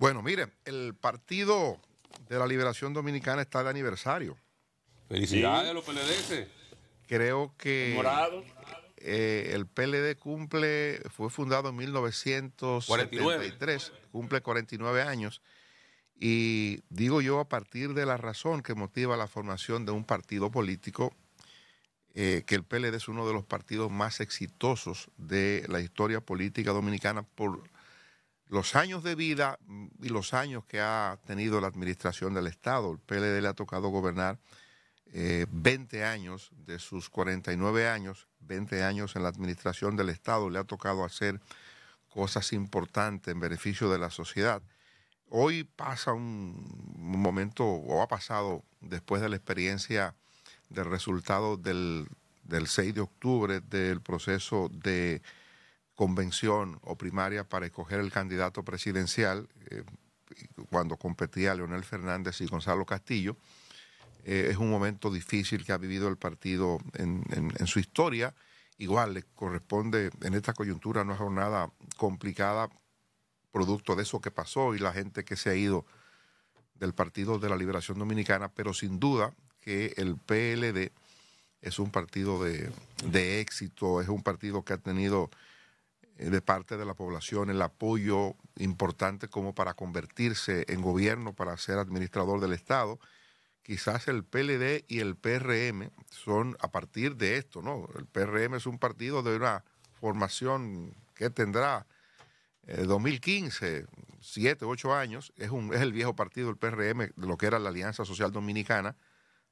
Bueno, mire, el Partido de la Liberación Dominicana está de aniversario. Felicidades a los PLD. Creo que eh, el PLD cumple, fue fundado en 1973, cumple 49 años. Y digo yo, a partir de la razón que motiva la formación de un partido político, eh, que el PLD es uno de los partidos más exitosos de la historia política dominicana por los años de vida mm, y los años que ha tenido la administración del Estado. El PLD le ha tocado gobernar 20 eh, años de sus 49 años, 20 años en la administración del Estado, le ha tocado hacer cosas importantes en beneficio de la sociedad. Hoy pasa un momento, o ha pasado después de la experiencia del resultado del 6 de octubre del proceso de convención o primaria para escoger el candidato presidencial, eh, cuando competía Leonel Fernández y Gonzalo Castillo. Eh, es un momento difícil que ha vivido el partido en, su historia. Igual le corresponde en esta coyuntura no es nada complicada, producto de eso que pasó y la gente que se ha ido del Partido de la Liberación Dominicana, pero sin duda que el PLD es un partido de, de éxito, es un partido que ha tenido eh, de parte de la población, el apoyo importante como para convertirse en gobierno, para ser administrador del Estado. Quizás el PLD y el PRM son a partir de esto, ¿no? El PRM es un partido de una formación que tendrá 2015, 7, 8 años. Es, un, es el viejo partido, el PRM, de lo que era la Alianza Social Dominicana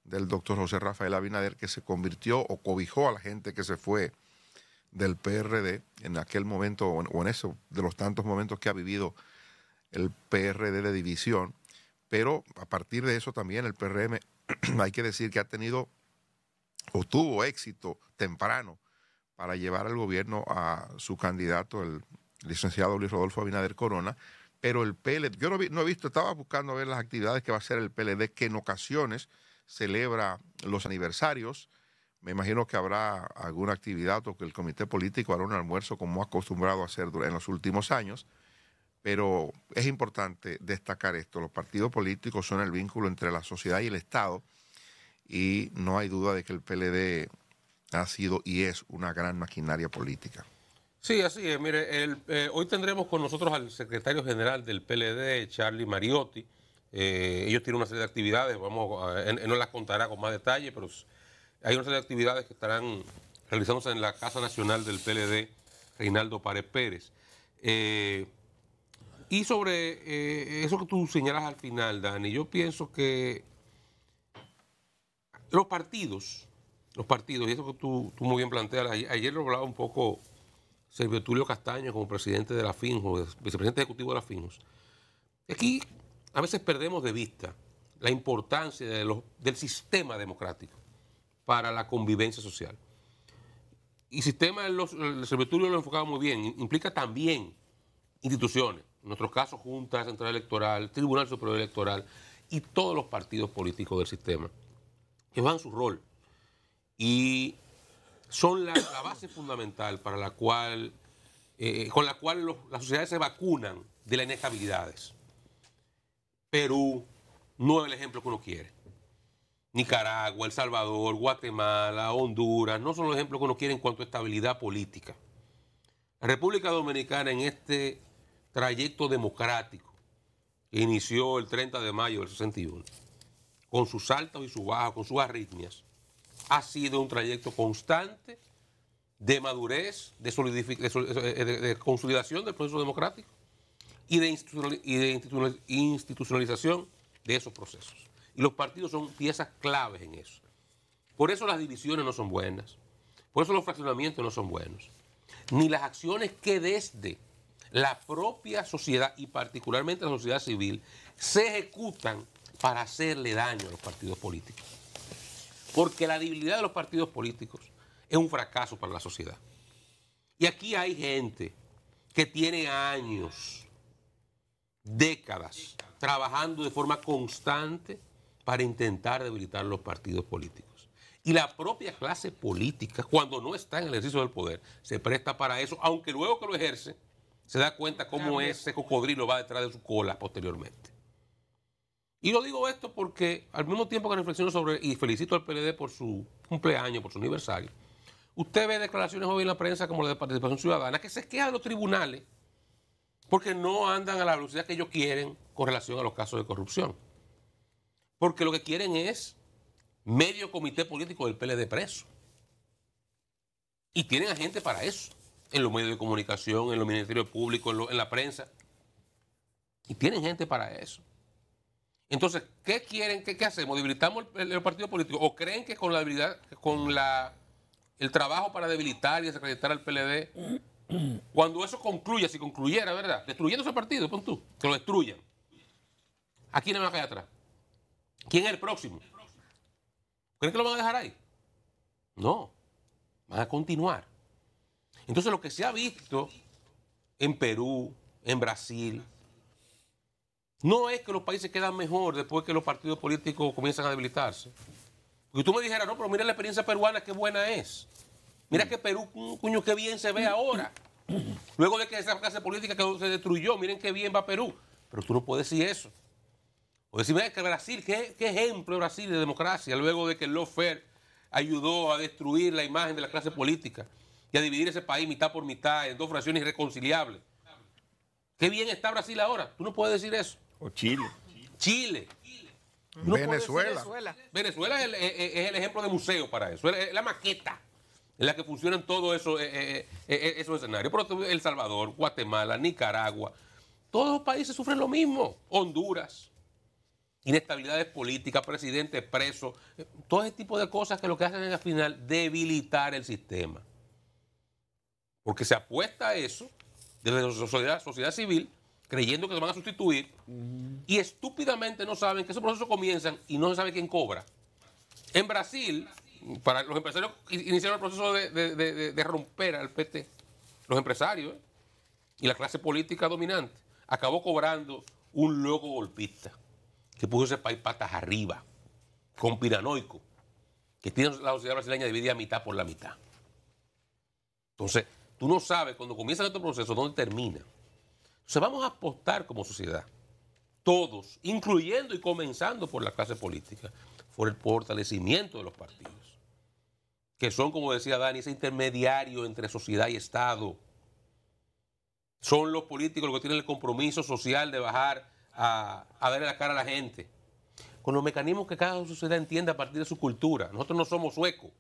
del doctor José Rafael Abinader, que se convirtió o cobijó a la gente que se fue del PRD en aquel momento, o en, eso, de los tantos momentos que ha vivido el PRD de división, pero a partir de eso también el PRM, hay que decir que ha tenido o tuvo éxito temprano para llevar al gobierno a su candidato, el licenciado Luis Rodolfo Abinader Corona, pero el PLD, yo no, he visto, estaba buscando ver las actividades que va a hacer el PLD, que en ocasiones celebra los aniversarios, me imagino que habrá alguna actividad o que el comité político hará un almuerzo como ha acostumbrado a hacer en los últimos años, pero es importante destacar esto. Los partidos políticos son el vínculo entre la sociedad y el Estado y no hay duda de que el PLD ha sido y es una gran maquinaria política. Sí, así es. Mire, eh, hoy tendremos con nosotros al secretario general del PLD, Charlie Mariotti. Eh, ellos tienen una serie de actividades, vamos, eh, las contará con más detalle, pero hay una serie de actividades que estarán realizándose en la Casa Nacional del PLD, Reinaldo Párez Pérez. Eh, y sobre eh, eso que tú señalas al final, Dani, yo pienso que los partidos, los partidos, y eso que tú, muy bien planteas, ayer, lo hablaba un poco Servio Tulio Castaño como presidente de la FINJO, vicepresidente ejecutivo de la Finjo. Aquí a veces perdemos de vista la importancia del sistema democrático para la convivencia social. Y el sistema, los, el lo ha muy bien, implica también instituciones, en nuestros casos Junta Central Electoral, Tribunal Superior Electoral y todos los partidos políticos del sistema, que van su rol y son la, base fundamental para la cual, eh, con la cual las sociedades se vacunan de las inestabilidades. Perú no es el ejemplo que uno quiere. Nicaragua, El Salvador, Guatemala, Honduras, no son los ejemplos que uno quiere en cuanto a estabilidad política. La República Dominicana en este trayecto democrático que inició el 30 de mayo del 61, con sus altas y sus bajas, con sus arritmias, ha sido un trayecto constante de madurez, de, eh, de consolidación del proceso democrático y de institucionalización de esos procesos. Y los partidos son piezas claves en eso. Por eso las divisiones no son buenas. Por eso los fraccionamientos no son buenos. Ni las acciones que desde la propia sociedad y particularmente la sociedad civil se ejecutan para hacerle daño a los partidos políticos. Porque la debilidad de los partidos políticos es un fracaso para la sociedad. Y aquí hay gente que tiene años, décadas, trabajando de forma constante para intentar debilitar los partidos políticos. Y la propia clase política, cuando no está en el ejercicio del poder, se presta para eso, aunque luego que lo ejerce, se da cuenta cómo ese cocodrilo va detrás de su cola posteriormente. Y lo digo esto porque al mismo tiempo que reflexiono sobre, y felicito al PLD por su cumpleaños, por su aniversario, usted ve declaraciones hoy en la prensa como la de participación ciudadana, que se queja de los tribunales porque no andan a la velocidad que ellos quieren con relación a los casos de corrupción. Porque lo que quieren es medio comité político del PLD preso. Y tienen a gente para eso, en los medios de comunicación, en los ministerios públicos, en, la prensa. Y tienen gente para eso. Entonces, ¿qué quieren? ¿Qué, hacemos? ¿Debilitamos el, partido político? ¿O creen que con la habilidad, con el trabajo para debilitar y desacreditar al PLD, cuando eso concluya, si concluyera, ¿verdad? Destruyendo ese partido, pon tú, que lo destruyan. ¿A quién me va a caer atrás? ¿Quién es el próximo? ¿Crees que lo van a dejar ahí? No, van a continuar. Entonces lo que se ha visto en Perú, en Brasil, no es que los países quedan mejor después que los partidos políticos comienzan a debilitarse. Y tú me dijeras, no, pero mira la experiencia peruana, qué buena es. Mira que Perú, cuño, qué bien se ve ahora. Luego de que esa clase política se destruyó, miren qué bien va Perú. Pero tú no puedes decir eso. O decirme que Brasil, ¿qué, ejemplo ejemplo Brasil de democracia, luego de que Lofer ayudó a destruir la imagen de la clase política y a dividir ese país mitad por mitad en dos fracciones irreconciliables. Qué bien está Brasil ahora. Tú no puedes decir eso. O Chile. Chile. Venezuela. Venezuela. Eh, eh, es el, ejemplo de museo para eso. Es la maqueta en la que funcionan todos eso, eh, esos escenarios. Pero El Salvador, Guatemala, Nicaragua, todos los países sufren lo mismo. Honduras inestabilidades políticas, presidentes presos, eh, todo ese tipo de cosas que lo que hacen es al final debilitar el sistema. Porque se apuesta a eso desde la sociedad, civil, creyendo que se van a sustituir, y estúpidamente no saben que esos procesos comienzan y no se sabe quién cobra. En Brasil, para los empresarios iniciaron el proceso de, romper al PT, los empresarios y la clase política dominante, acabó cobrando un loco golpista que puso ese país patas arriba, con piranoico, que tiene la sociedad brasileña dividida a mitad por la mitad. Entonces, tú no sabes cuando comienza este proceso dónde termina. Entonces, vamos a apostar como sociedad, todos, incluyendo y comenzando por la clase política, por el fortalecimiento de los partidos, que son, como decía Dani, ese intermediario entre sociedad y Estado. Son los políticos los que tienen el compromiso social de bajar a, darle la cara a la gente. Con los mecanismos que cada sociedad entiende a partir de su cultura. Nosotros no somos suecos.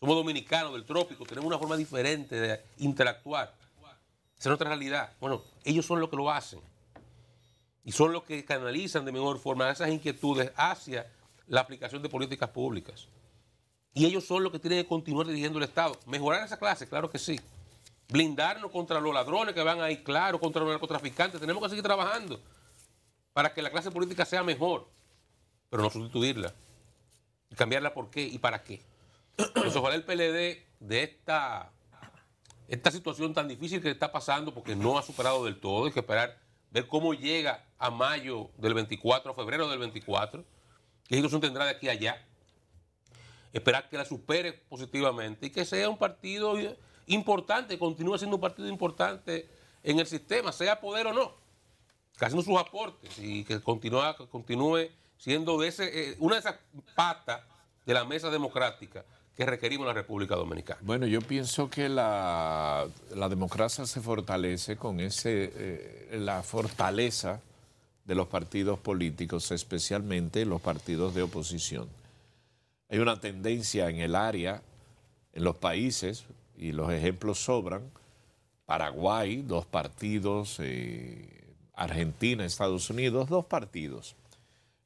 Somos dominicanos del trópico, tenemos una forma diferente de interactuar. Esa es nuestra realidad. Bueno, ellos son los que lo hacen. Y son los que canalizan de mejor forma esas inquietudes hacia la aplicación de políticas públicas. Y ellos son los que tienen que continuar dirigiendo el Estado. Mejorar esa clase, claro que sí. Blindarnos contra los ladrones que van ahí, claro, contra los narcotraficantes. Tenemos que seguir trabajando para que la clase política sea mejor, pero no sustituirla. cambiarla por qué y para qué. Entonces, ojalá el PLD de esta, esta situación tan difícil que está pasando, porque no ha superado del todo, hay que esperar, ver cómo llega a mayo del 24, a febrero del 24, qué situación tendrá de aquí a allá. Esperar que la supere positivamente y que sea un partido importante, continúe siendo un partido importante en el sistema, sea poder o no haciendo sus aportes y que, continúe siendo eh, una de esas patas de la mesa democrática que requerimos en la República Dominicana. Bueno, yo pienso que la, democracia se fortalece con ese, eh, la fortaleza de los partidos políticos, especialmente los partidos de oposición. Hay una tendencia en el área, en los países, y los ejemplos sobran, Paraguay, dos partidos, eh, Argentina, Estados Unidos, dos partidos.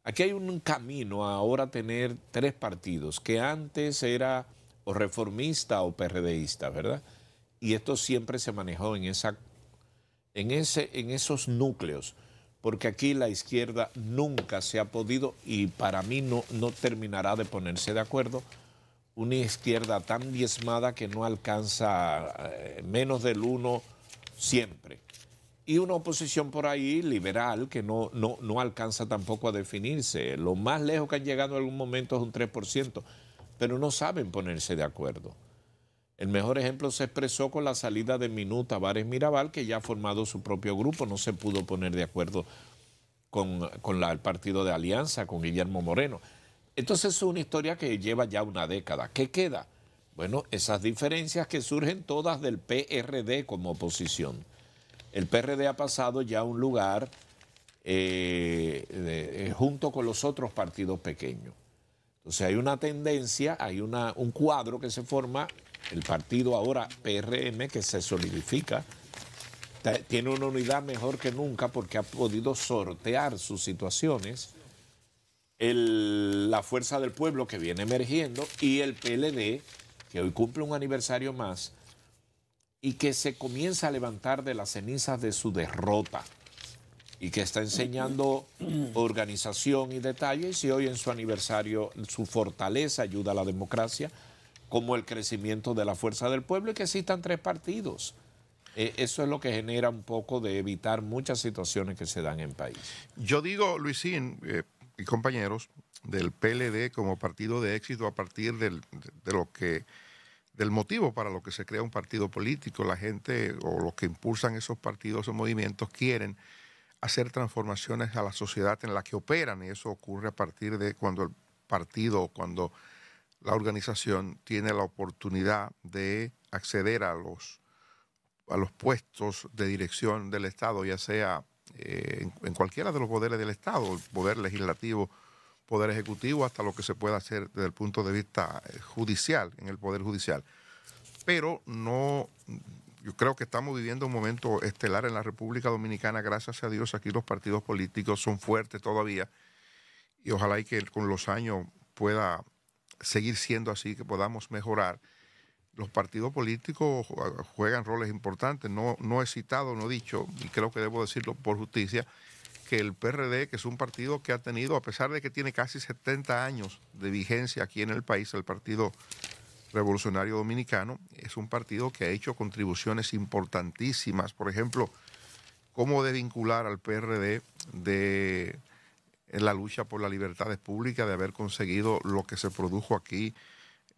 Aquí hay un camino a ahora tener tres partidos, que antes era o reformista o PRDista, ¿verdad? Y esto siempre se manejó en, esa, en, ese, en esos núcleos, porque aquí la izquierda nunca se ha podido, y para mí no, no terminará de ponerse de acuerdo, una izquierda tan diezmada que no alcanza eh, menos del uno siempre y una oposición por ahí liberal que no, no, alcanza tampoco a definirse. Lo más lejos que han llegado en algún momento es un 3%, pero no saben ponerse de acuerdo. El mejor ejemplo se expresó con la salida de minuta Tavares Mirabal, que ya ha formado su propio grupo, no se pudo poner de acuerdo con, el partido de Alianza, con Guillermo Moreno. Entonces es una historia que lleva ya una década. ¿Qué queda? Bueno, esas diferencias que surgen todas del PRD como oposición. El PRD ha pasado ya a un lugar eh, eh, junto con los otros partidos pequeños. Entonces hay una tendencia, hay un cuadro que se forma, el partido ahora PRM que se solidifica, tiene una unidad mejor que nunca porque ha podido sortear sus situaciones, la fuerza del pueblo que viene emergiendo y el PLD, que hoy cumple un aniversario más, y que se comienza a levantar de las cenizas de su derrota y que está enseñando organización y detalles y hoy en su aniversario su fortaleza ayuda a la democracia como el crecimiento de la fuerza del pueblo y que existan tres partidos. Eh, eso es lo que genera un poco de evitar muchas situaciones que se dan en país. Yo digo, Luisín eh, y compañeros, del PLD como partido de éxito a partir de lo que del motivo para lo que se crea un partido político. La gente o los que impulsan esos partidos o movimientos quieren hacer transformaciones a la sociedad en la que operan y eso ocurre a partir de cuando el partido o cuando la organización tiene la oportunidad de acceder a los, a los puestos de dirección del Estado, ya sea eh, en cualquiera de los poderes del Estado, el poder legislativo, Poder Ejecutivo hasta lo que se pueda hacer desde el punto de vista eh, judicial, en el Poder Judicial. Pero no, yo creo que estamos viviendo un momento estelar en la República Dominicana, gracias a Dios, aquí los partidos políticos son fuertes todavía y ojalá y que con los años pueda seguir siendo así, que podamos mejorar. Los partidos políticos juegan roles importantes, no, no he citado, no he dicho, y creo que debo decirlo por justicia, que el PRD, que es un partido que ha tenido, a pesar de que tiene casi 70 años de vigencia aquí en el país, el Partido Revolucionario Dominicano, es un partido que ha hecho contribuciones importantísimas. Por ejemplo, cómo desvincular al PRD de en la lucha por las libertades públicas, de haber conseguido lo que se produjo aquí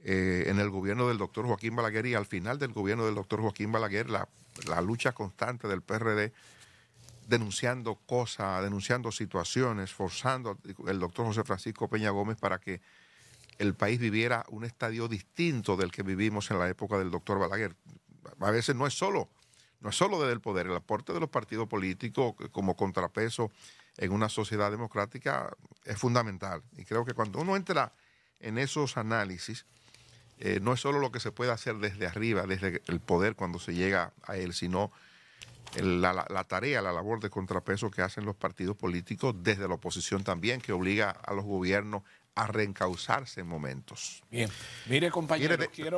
eh, en el gobierno del doctor Joaquín Balaguer y al final del gobierno del doctor Joaquín Balaguer, la lucha constante del PRD denunciando cosas, denunciando situaciones, forzando al doctor José Francisco Peña Gómez para que el país viviera un estadio distinto del que vivimos en la época del doctor Balaguer. A veces no es solo, no es solo desde el poder, el aporte de los partidos políticos como contrapeso en una sociedad democrática es fundamental. Y creo que cuando uno entra en esos análisis, eh, no es solo lo que se puede hacer desde arriba, desde el poder cuando se llega a él, sino la, tarea, la labor de contrapeso que hacen los partidos políticos desde la oposición también, que obliga a los gobiernos a reencauzarse en momentos. Bien, mire compañero, quiero...